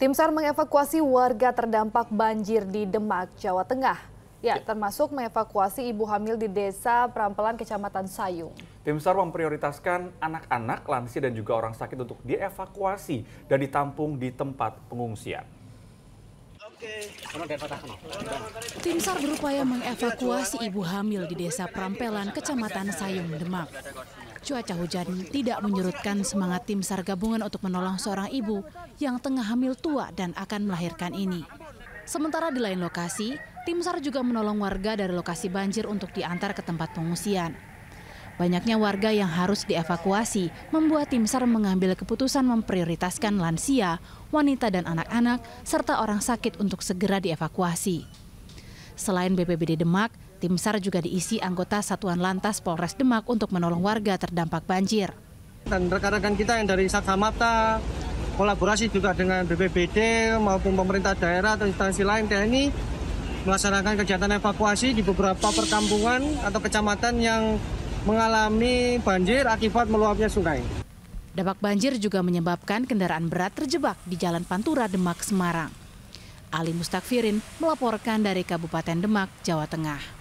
Tim SAR mengevakuasi warga terdampak banjir di Demak, Jawa Tengah. Ya, ya. termasuk mengevakuasi ibu hamil di desa Perampelan, Kecamatan Sayung. Tim SAR memprioritaskan anak-anak, lansia, dan juga orang sakit untuk dievakuasi dan ditampung di tempat pengungsian. Tim SAR berupaya mengevakuasi ibu hamil di desa Prampelan, kecamatan Sayung, Demak. Cuaca hujan tidak menyurutkan semangat tim SAR gabungan untuk menolong seorang ibu yang tengah hamil tua dan akan melahirkan ini. Sementara di lain lokasi, tim SAR juga menolong warga dari lokasi banjir untuk diantar ke tempat pengungsian. Banyaknya warga yang harus dievakuasi membuat tim SAR mengambil keputusan memprioritaskan lansia, wanita dan anak-anak, serta orang sakit untuk segera dievakuasi. Selain BPBD Demak, tim SAR juga diisi anggota Satuan Lantas Polres Demak untuk menolong warga terdampak banjir. Dan rekan-rekan kita yang dari Sakamata, kolaborasi juga dengan BPBD maupun pemerintah daerah atau instansi lain TNI melaksanakan kegiatan evakuasi di beberapa perkampungan atau kecamatan yang mengalami banjir akibat meluapnya sungai. Dampak banjir juga menyebabkan kendaraan berat terjebak di Jalan Pantura Demak Semarang. Ali Mustakfirin melaporkan dari Kabupaten Demak, Jawa Tengah.